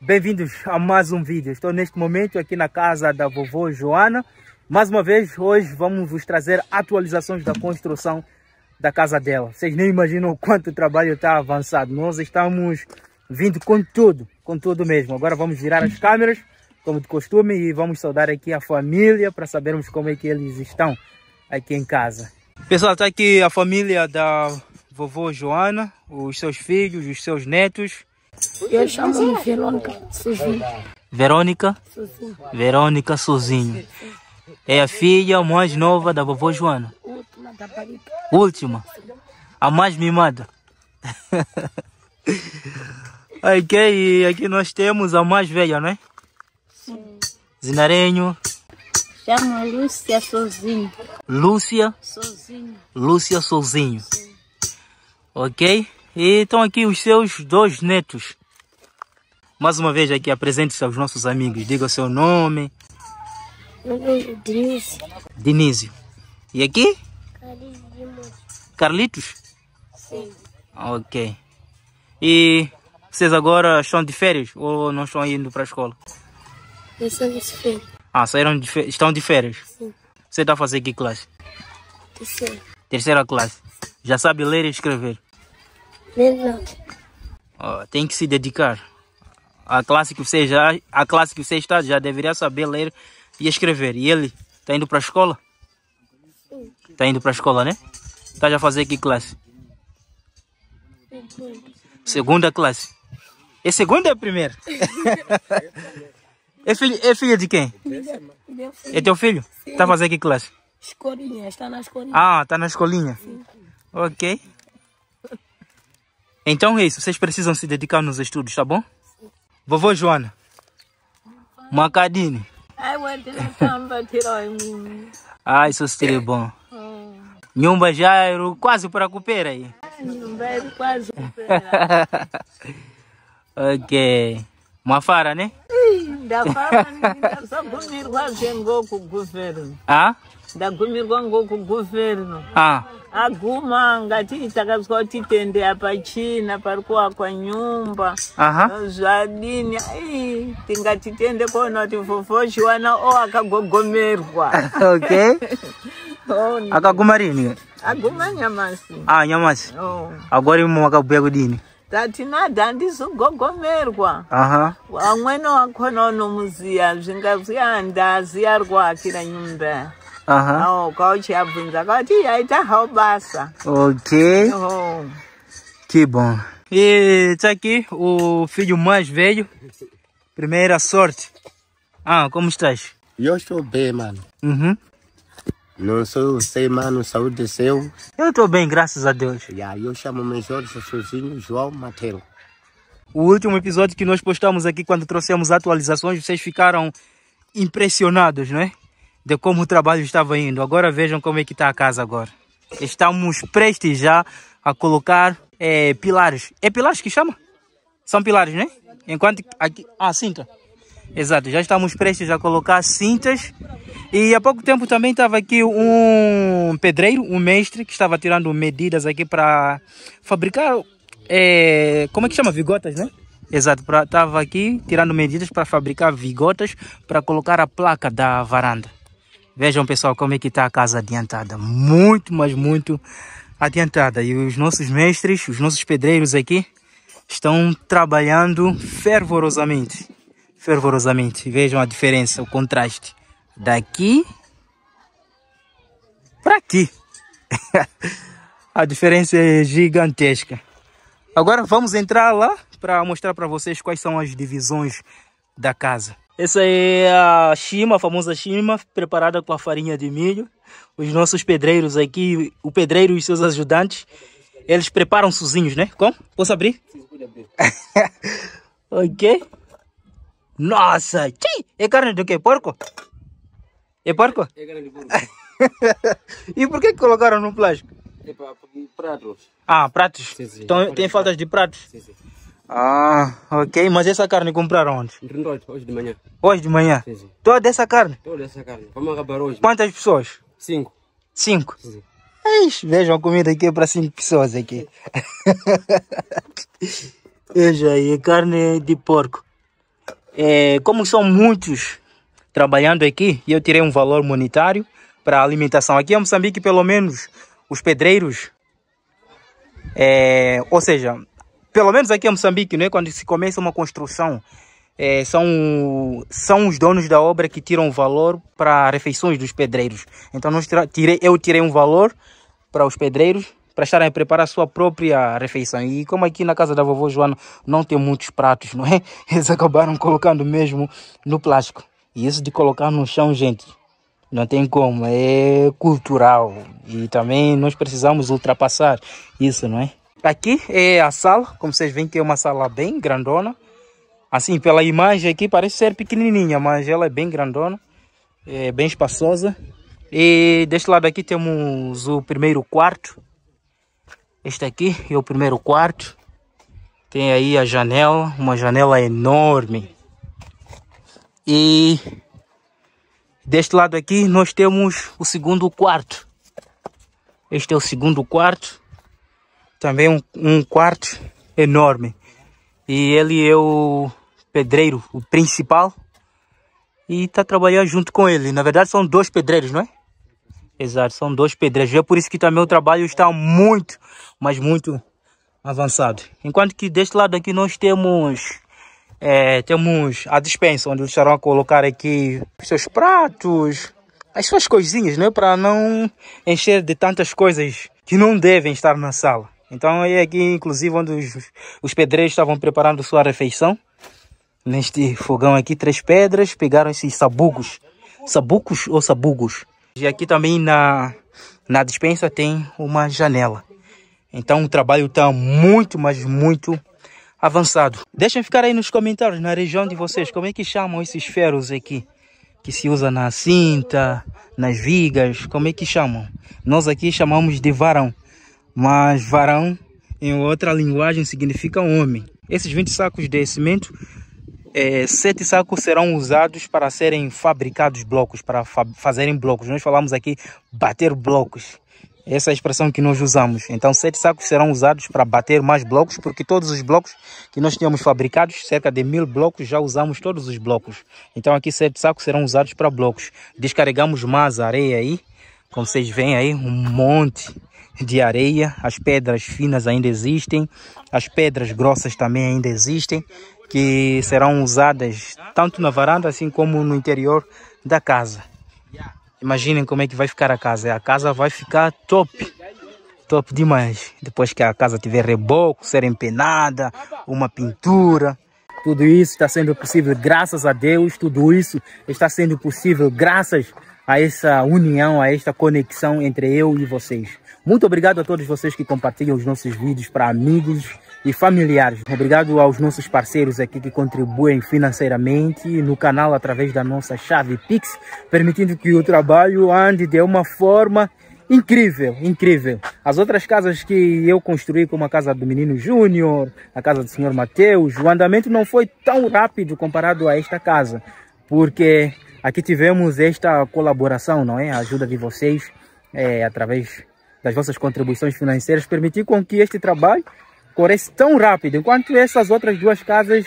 Bem-vindos a mais um vídeo. Estou neste momento aqui na casa da vovó Joana. Mais uma vez, hoje vamos vos trazer atualizações da construção da casa dela. Vocês nem imaginam o quanto o trabalho está avançado. Nós estamos vindo com tudo, com tudo mesmo. Agora vamos virar as câmeras, como de costume, e vamos saudar aqui a família para sabermos como é que eles estão aqui em casa. Pessoal, está aqui a família da vovó Joana, os seus filhos, os seus netos eu chamo-me Verônica Sozinho. Verônica? Sozinho. Verônica Sozinho. É a filha mais nova da vovó Joana. Última da barriga. Última. A mais mimada. ok, é aqui nós temos a mais velha, não é? Sim. Zinarenho. Chamo Lúcia Sozinho. Lúcia? Sozinho. Lúcia Sozinho. Sim. Ok? E estão aqui os seus dois netos. Mais uma vez aqui, apresente-se aos nossos amigos. Diga o seu nome. É Denise. Denise. E aqui? Carlitos. Carlitos? Sim. Ok. E vocês agora estão de férias ou não estão indo para a escola? Nós estamos de férias. Ah, saíram de férias. estão de férias? Sim. Você está fazendo que classe? Terceira. Terceira classe. Já sabe ler e escrever? Oh, tem que se dedicar. A classe que você já, a classe que você está já deveria saber ler e escrever. E ele está indo para a escola? Sim. Tá indo para a escola, né? Tá já fazer que classe? Segunda classe. É segunda ou é primeira? é, filho, é filho de quem? Meu filho. É teu filho? Está Tá fazendo que classe? Escolinha, está na escolinha. Ah, tá na escolinha. Sim. Ok. Então é isso, vocês precisam se dedicar nos estudos, tá bom? Vovô Joana. Macadine. Ai, seu seria bom. Nhumba Jairo, quase para Cupera aí. Nhumba Jairo, quase ok. Mafara, né? Da fara, não dá só comigo, quase com o governo. Ah? ndagumirwa ngoku guverno ah. aguma ngati takazwa kuti tende apachina pari kuwakwa nyumba eh, zvadini ai tingati tiende kuona kuti vovochiwana o akagogomerwa okay oh, akaguma rini aguma nyamasi a ah, nyamasi oh. agorimo makabuya kudini tatinadha handizogogomerwa vamwene wakhona unomuziya zvingaziya handazi arikuwakira nyumba Aham. Não, qual o diabo vimos agora? Direita roubaça. Ok. Uhum. Que bom. E tá aqui o filho mais velho. Primeira sorte. Ah, como estás? Eu estou bem, mano. Uhum. Não sou sei, mano, saúde é seu. Eu estou bem, graças a Deus. Yeah, eu chamo o Jorge Sozinho João Mateiro. O último episódio que nós postamos aqui, quando trouxemos atualizações, vocês ficaram impressionados, não é? de como o trabalho estava indo. Agora vejam como é que está a casa agora. Estamos prestes já a colocar é, pilares. É pilares que chama? São pilares, né? Enquanto aqui... Ah, cinta. Exato, já estamos prestes a colocar cintas. E há pouco tempo também estava aqui um pedreiro, um mestre, que estava tirando medidas aqui para fabricar... É... como é que chama? Vigotas, né? Exato, estava aqui tirando medidas para fabricar vigotas para colocar a placa da varanda. Vejam pessoal como é que está a casa adiantada. Muito, mas muito adiantada. E os nossos mestres, os nossos pedreiros aqui estão trabalhando fervorosamente. Fervorosamente. Vejam a diferença, o contraste. Daqui para aqui. a diferença é gigantesca. Agora vamos entrar lá para mostrar para vocês quais são as divisões da casa. Essa é a chima, a famosa chima, preparada com a farinha de milho. Os nossos pedreiros aqui, o pedreiro e seus ajudantes, eles preparam sozinhos, né? Como? Posso abrir? Sim, pode abrir. ok. Nossa! Tchim! É carne do quê? Porco? É porco? É carne de porco. e por que colocaram no plástico? É para pratos. Ah, pratos? Sim, sim. Então tem faltas de pratos? Sim, sim. Ah, ok. Mas essa carne compraram onde? Hoje de manhã. Hoje de manhã? Sim, sim. Toda essa carne? Toda essa carne. Vamos acabar hoje. Quantas pessoas? Cinco. Cinco? Sim. vejam a comida aqui para cinco pessoas aqui. Veja aí, carne de porco. É, como são muitos trabalhando aqui, eu tirei um valor monetário para alimentação. Aqui em Moçambique, pelo menos, os pedreiros... É, ou seja, pelo menos aqui em Moçambique, né, quando se começa uma construção, é, são, são os donos da obra que tiram o valor para refeições dos pedreiros. Então nós tirei, eu tirei um valor para os pedreiros para estarem a preparar a sua própria refeição. E como aqui na casa da vovó Joana não tem muitos pratos, não é? Eles acabaram colocando mesmo no plástico. E isso de colocar no chão, gente, não tem como, é cultural. E também nós precisamos ultrapassar isso, não é? Aqui é a sala, como vocês veem que é uma sala bem grandona. Assim, pela imagem aqui parece ser pequenininha, mas ela é bem grandona, é bem espaçosa. E deste lado aqui temos o primeiro quarto. Este aqui é o primeiro quarto. Tem aí a janela, uma janela enorme. E deste lado aqui nós temos o segundo quarto. Este é o segundo quarto. Também um, um quarto enorme. E ele é o pedreiro, o principal. E está trabalhando junto com ele. Na verdade são dois pedreiros, não é? Exato, são dois pedreiros. É por isso que também o trabalho está muito, mas muito avançado. Enquanto que deste lado aqui nós temos é, temos a dispensa, onde eles estarão a colocar aqui seus pratos, as suas coisinhas, né? Para não encher de tantas coisas que não devem estar na sala. Então é aqui, inclusive, onde os, os pedreiros estavam preparando sua refeição. Neste fogão aqui, três pedras, pegaram esses sabugos, Sabucos ou sabugos? E aqui também na, na dispensa tem uma janela. Então o trabalho está muito, mas muito avançado. Deixem ficar aí nos comentários, na região de vocês, como é que chamam esses ferros aqui? Que se usa na cinta, nas vigas, como é que chamam? Nós aqui chamamos de varão mas varão em outra linguagem significa homem. Esses 20 sacos de cimento, é, sete sacos serão usados para serem fabricados blocos, para fa fazerem blocos. Nós falamos aqui bater blocos. Essa é a expressão que nós usamos. Então, sete sacos serão usados para bater mais blocos, porque todos os blocos que nós tínhamos fabricados, cerca de mil blocos, já usamos todos os blocos. Então, aqui sete sacos serão usados para blocos. Descarregamos mais areia aí, como vocês veem aí, um monte de areia, as pedras finas ainda existem, as pedras grossas também ainda existem, que serão usadas tanto na varanda assim como no interior da casa. Imaginem como é que vai ficar a casa. A casa vai ficar top, top demais. Depois que a casa tiver reboco, ser empenada, uma pintura. Tudo isso está sendo possível graças a Deus, tudo isso está sendo possível graças a essa união, a esta conexão entre eu e vocês. Muito obrigado a todos vocês que compartilham os nossos vídeos para amigos e familiares. Obrigado aos nossos parceiros aqui que contribuem financeiramente no canal através da nossa chave Pix, permitindo que o trabalho ande de uma forma incrível, incrível. As outras casas que eu construí, como a casa do menino Júnior, a casa do senhor Mateus, o andamento não foi tão rápido comparado a esta casa, porque aqui tivemos esta colaboração, não é? A ajuda de vocês é, através das vossas contribuições financeiras, permitir com que este trabalho corresse tão rápido, enquanto essas outras duas casas,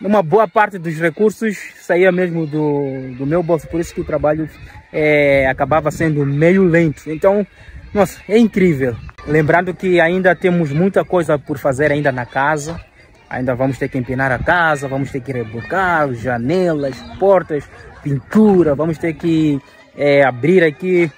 uma boa parte dos recursos saía mesmo do, do meu bolso, por isso que o trabalho é, acabava sendo meio lento. Então, nossa, é incrível. Lembrando que ainda temos muita coisa por fazer ainda na casa, ainda vamos ter que empinar a casa, vamos ter que rebocar janelas, portas, pintura, vamos ter que é, abrir aqui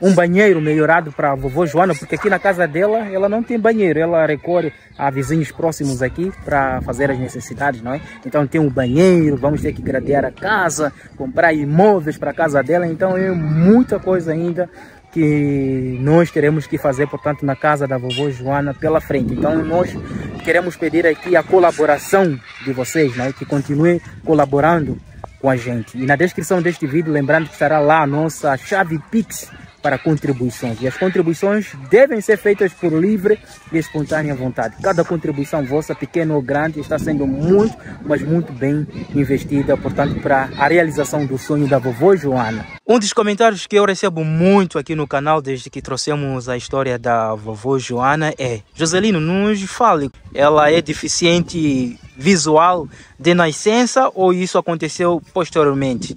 um banheiro melhorado para a vovó Joana, porque aqui na casa dela ela não tem banheiro, ela recorre a vizinhos próximos aqui para fazer as necessidades, não é? Então tem um banheiro, vamos ter que gradear a casa, comprar imóveis para a casa dela, então é muita coisa ainda que nós teremos que fazer, portanto, na casa da vovó Joana pela frente. Então nós queremos pedir aqui a colaboração de vocês, né? que continuem colaborando com a gente. E na descrição deste vídeo, lembrando que estará lá a nossa chave Pix para contribuições. E as contribuições devem ser feitas por livre e espontânea vontade. Cada contribuição vossa, pequena ou grande, está sendo muito, mas muito bem investida, portanto, para a realização do sonho da vovó Joana. Um dos comentários que eu recebo muito aqui no canal desde que trouxemos a história da vovó Joana é: Joselino, nos fale, ela é deficiente visual de nascença ou isso aconteceu posteriormente?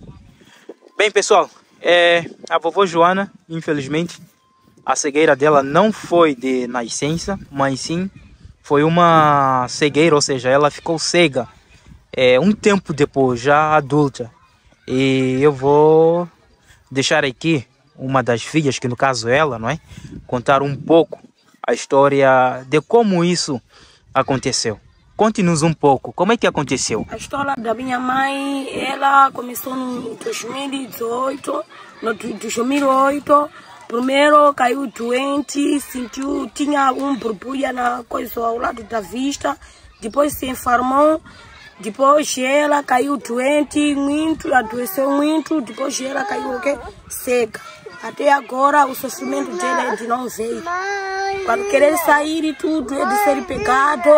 Bem, pessoal, é, a vovó Joana, infelizmente, a cegueira dela não foi de nascença, mas sim foi uma cegueira, ou seja, ela ficou cega é, um tempo depois, já adulta. E eu vou deixar aqui uma das filhas, que no caso é ela, não é? Contar um pouco a história de como isso aconteceu. Conte-nos um pouco, como é que aconteceu? A história da minha mãe, ela começou em 2018, no 2008. Primeiro caiu doente, sentiu, tinha um borbulha na coisa ao lado da vista. Depois se informou, depois ela caiu doente muito, adoeceu muito, depois ela caiu o quê? Seca. Até agora o sofrimento dela é de não ver. Quando querer sair e tudo, é de ser pegado.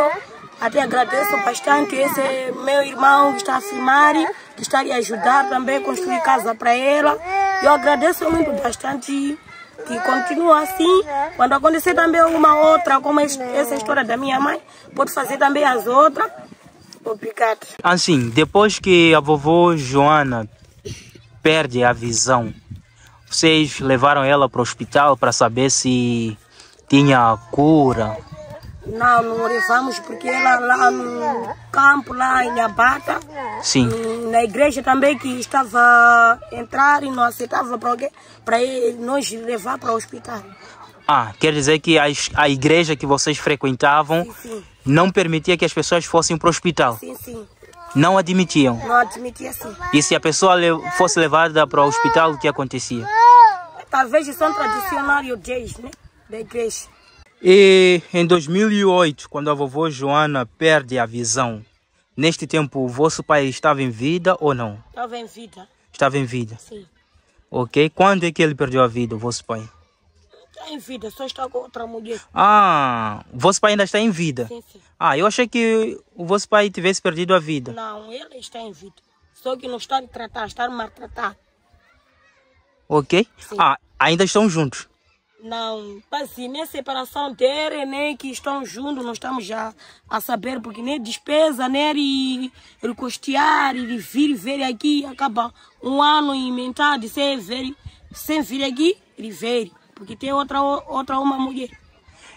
Até agradeço bastante esse meu irmão que está a filmar, que está a ajudar também a construir casa para ela. Eu agradeço muito bastante que continua assim. Quando acontecer também uma outra, como essa história da minha mãe, pode fazer também as outras. Obrigado. Assim, depois que a vovó Joana perde a visão, vocês levaram ela para o hospital para saber se tinha cura não, não rezamos porque ela lá no campo, lá em Abata, Sim. na igreja também que estava entrar e não aceitava para alguém, para levar para o hospital. Ah, quer dizer que a, a igreja que vocês frequentavam sim, sim. não permitia que as pessoas fossem para o hospital? Sim, sim. Não admitiam? Não admitia, sim. E se a pessoa fosse levada para o hospital, o que acontecia? Talvez são é tradicionários, né? Da igreja. E em 2008, quando a vovó Joana perde a visão, neste tempo o vosso pai estava em vida ou não? Estava em vida. Estava em vida? Sim. Ok. Quando é que ele perdeu a vida, o vosso pai? Está em vida, só está com outra mulher. Ah, o vosso pai ainda está em vida? Sim, sim. Ah, eu achei que o vosso pai tivesse perdido a vida. Não, ele está em vida. Só que não está a tratar, está a maltratar. Ok. Sim. Ah, ainda estão juntos? Não, assim, nem separação dele, nem que estão juntos, nós estamos já a saber, porque nem despesa, nem ele custear, ele vir e ver aqui, acaba um ano e metade sem ver, sem vir aqui, ele ver, porque tem outra, outra uma mulher.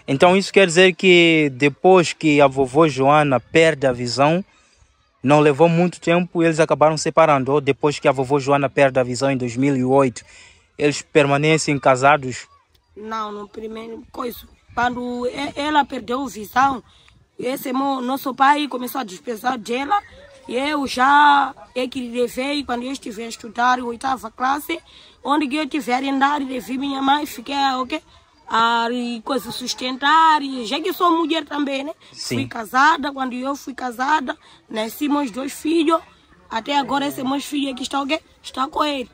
Então isso quer dizer que depois que a vovó Joana perde a visão, não levou muito tempo, eles acabaram separando, ou depois que a vovó Joana perde a visão em 2008, eles permanecem casados não, no primeiro coisa. Quando ela perdeu visão, esse meu, nosso pai começou a dispensar dela. E eu já é que levei quando eu estive a estudar oitava classe, onde que eu tiver andar, e levei minha mãe, fiquei, ah, ok? a coisa sustentar, já que sou mulher também, né? Sim. Fui casada, quando eu fui casada, nasci meus dois filhos, até agora esse meus filhos que está, ok, está com ele,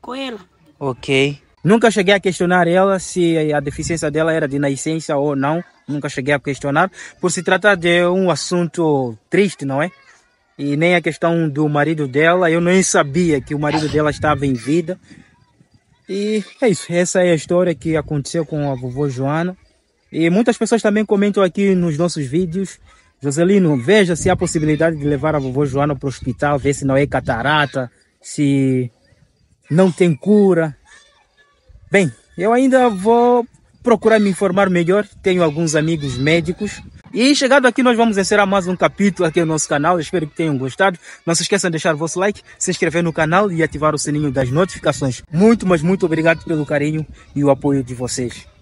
com ela. Ok. Nunca cheguei a questionar ela se a deficiência dela era de nascença ou não. Nunca cheguei a questionar, por se tratar de um assunto triste, não é? E nem a questão do marido dela. Eu nem sabia que o marido dela estava em vida. E é isso. Essa é a história que aconteceu com a vovó Joana. E muitas pessoas também comentam aqui nos nossos vídeos. Joselino, veja se há possibilidade de levar a vovó Joana para o hospital, ver se não é catarata, se não tem cura. Bem, eu ainda vou procurar me informar melhor. Tenho alguns amigos médicos. E chegado aqui, nós vamos encerrar mais um capítulo aqui no nosso canal. Espero que tenham gostado. Não se esqueçam de deixar o vosso like, se inscrever no canal e ativar o sininho das notificações. Muito, mas muito obrigado pelo carinho e o apoio de vocês.